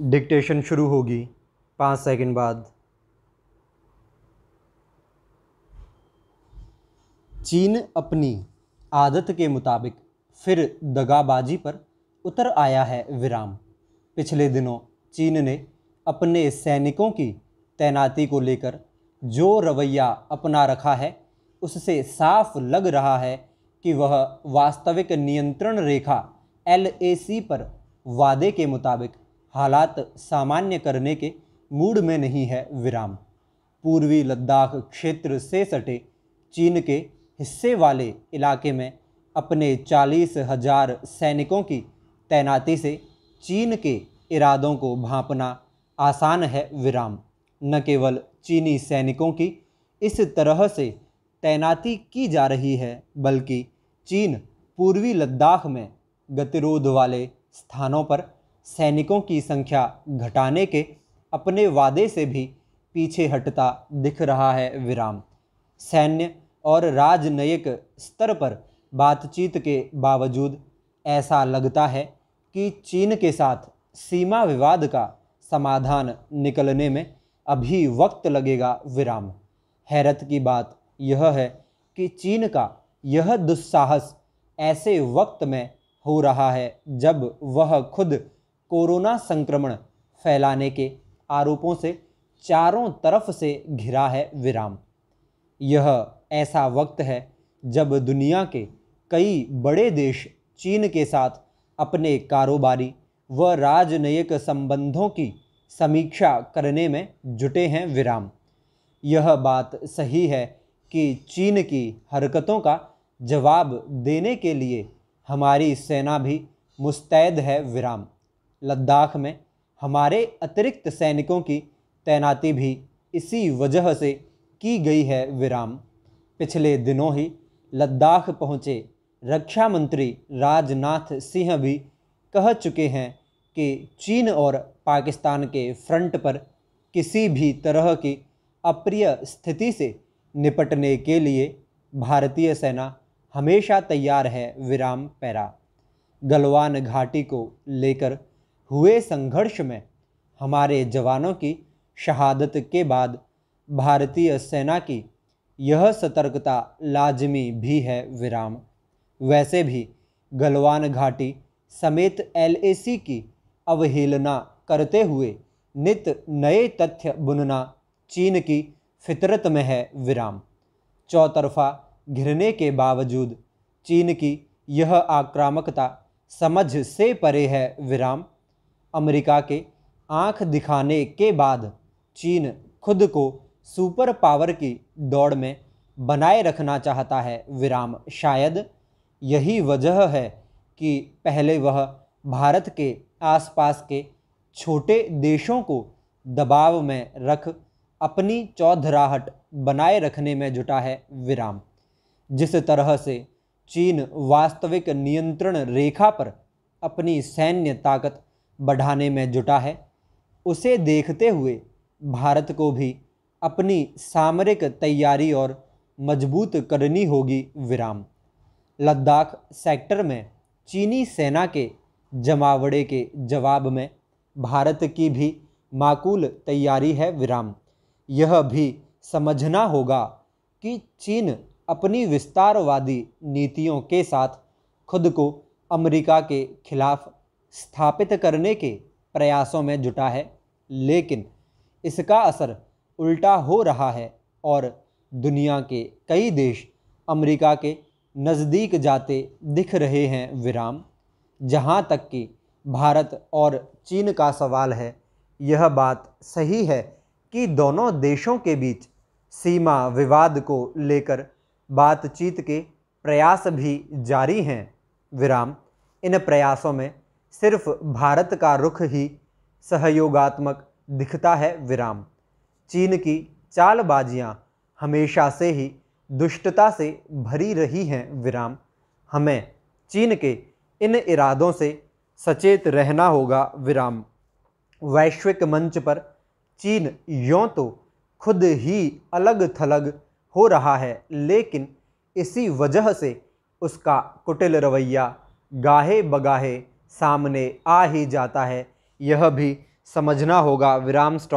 dictation शुरू होगी पाँच सेकंड बाद चीन अपनी आदत के मुताबिक फिर दगाबाजी पर उतर आया है विराम पिछले दिनों चीन ने अपने सैनिकों की तैनाती को लेकर जो रवैया अपना रखा है उससे साफ लग रहा है कि वह वास्तविक नियंत्रण रेखा एल पर वादे के मुताबिक हालात सामान्य करने के मूड में नहीं है विराम पूर्वी लद्दाख क्षेत्र से सटे चीन के हिस्से वाले इलाके में अपने चालीस हजार सैनिकों की तैनाती से चीन के इरादों को भांपना आसान है विराम न केवल चीनी सैनिकों की इस तरह से तैनाती की जा रही है बल्कि चीन पूर्वी लद्दाख में गतिरोध वाले स्थानों पर सैनिकों की संख्या घटाने के अपने वादे से भी पीछे हटता दिख रहा है विराम सैन्य और राजनयिक स्तर पर बातचीत के बावजूद ऐसा लगता है कि चीन के साथ सीमा विवाद का समाधान निकलने में अभी वक्त लगेगा विराम हैरत की बात यह है कि चीन का यह दुस्साहस ऐसे वक्त में हो रहा है जब वह खुद कोरोना संक्रमण फैलाने के आरोपों से चारों तरफ से घिरा है विराम यह ऐसा वक्त है जब दुनिया के कई बड़े देश चीन के साथ अपने कारोबारी व राजनयिक संबंधों की समीक्षा करने में जुटे हैं विराम यह बात सही है कि चीन की हरकतों का जवाब देने के लिए हमारी सेना भी मुस्तैद है विराम लद्दाख में हमारे अतिरिक्त सैनिकों की तैनाती भी इसी वजह से की गई है विराम पिछले दिनों ही लद्दाख पहुँचे रक्षा मंत्री राजनाथ सिंह भी कह चुके हैं कि चीन और पाकिस्तान के फ्रंट पर किसी भी तरह की अप्रिय स्थिति से निपटने के लिए भारतीय सेना हमेशा तैयार है विराम पैरा गलवान घाटी को लेकर हुए संघर्ष में हमारे जवानों की शहादत के बाद भारतीय सेना की यह सतर्कता लाजमी भी है विराम वैसे भी गलवान घाटी समेत एलएसी की अवहेलना करते हुए नित नए तथ्य बुनना चीन की फितरत में है विराम चौतरफा घिरने के बावजूद चीन की यह आक्रामकता समझ से परे है विराम अमेरिका के आंख दिखाने के बाद चीन खुद को सुपर पावर की दौड़ में बनाए रखना चाहता है विराम शायद यही वजह है कि पहले वह भारत के आसपास के छोटे देशों को दबाव में रख अपनी चौधराहट बनाए रखने में जुटा है विराम जिस तरह से चीन वास्तविक नियंत्रण रेखा पर अपनी सैन्य ताकत बढ़ाने में जुटा है उसे देखते हुए भारत को भी अपनी सामरिक तैयारी और मजबूत करनी होगी विराम लद्दाख सेक्टर में चीनी सेना के जमावड़े के जवाब में भारत की भी माकूल तैयारी है विराम यह भी समझना होगा कि चीन अपनी विस्तारवादी नीतियों के साथ खुद को अमेरिका के खिलाफ स्थापित करने के प्रयासों में जुटा है लेकिन इसका असर उल्टा हो रहा है और दुनिया के कई देश अमेरिका के नज़दीक जाते दिख रहे हैं विराम जहाँ तक कि भारत और चीन का सवाल है यह बात सही है कि दोनों देशों के बीच सीमा विवाद को लेकर बातचीत के प्रयास भी जारी हैं विराम इन प्रयासों में सिर्फ भारत का रुख ही सहयोगात्मक दिखता है विराम चीन की चालबाजियाँ हमेशा से ही दुष्टता से भरी रही हैं विराम हमें चीन के इन इरादों से सचेत रहना होगा विराम वैश्विक मंच पर चीन यों तो खुद ही अलग थलग हो रहा है लेकिन इसी वजह से उसका कुटिल रवैया गाहे बगाहे सामने आ ही जाता है यह भी समझना होगा विराम स्टॉप